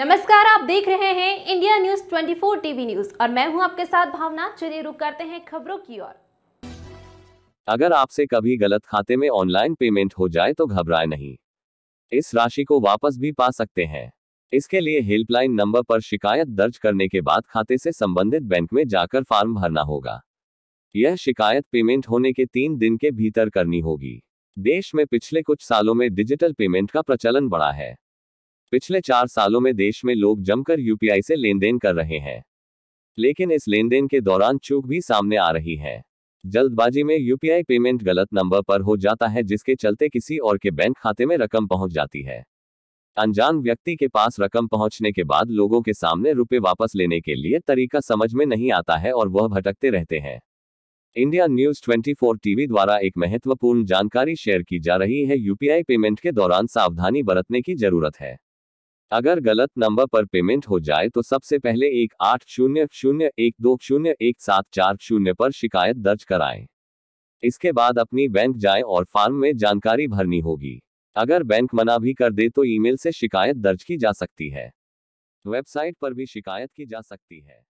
नमस्कार आप देख रहे हैं इंडिया न्यूज 24 टीवी न्यूज और मैं हूं आपके साथ भावना चलिए रुक करते हैं खबरों की ओर अगर आपसे कभी गलत खाते में ऑनलाइन पेमेंट हो जाए तो घबराए नहीं इस राशि को वापस भी पा सकते हैं इसके लिए हेल्पलाइन नंबर पर शिकायत दर्ज करने के बाद खाते से संबंधित बैंक में जाकर फॉर्म भरना होगा यह शिकायत पेमेंट होने के तीन दिन के भीतर करनी होगी देश में पिछले कुछ सालों में डिजिटल पेमेंट का प्रचलन बढ़ा है पिछले चार सालों में देश में लोग जमकर यूपीआई से लेन देन कर रहे हैं लेकिन इस लेन देन के दौरान चूक भी सामने आ रही है जल्दबाजी में यूपीआई पेमेंट गलत नंबर पर हो जाता है जिसके चलते किसी और के बैंक खाते में रकम पहुंच जाती है अनजान व्यक्ति के पास रकम पहुंचने के बाद लोगों के सामने रुपए वापस लेने के लिए तरीका समझ में नहीं आता है और वह भटकते रहते हैं इंडिया न्यूज 24 टीवी द्वारा एक महत्वपूर्ण जानकारी शेयर की जा रही है यूपीआई पेमेंट के दौरान सावधानी बरतने की जरूरत है अगर गलत नंबर पर पेमेंट हो जाए तो सबसे पहले एक आठ शून्य शून्य एक दो शून्य एक सात चार शून्य पर शिकायत दर्ज कराएं। इसके बाद अपनी बैंक जाएं और फॉर्म में जानकारी भरनी होगी अगर बैंक मना भी कर दे तो ईमेल से शिकायत दर्ज की जा सकती है वेबसाइट पर भी शिकायत की जा सकती है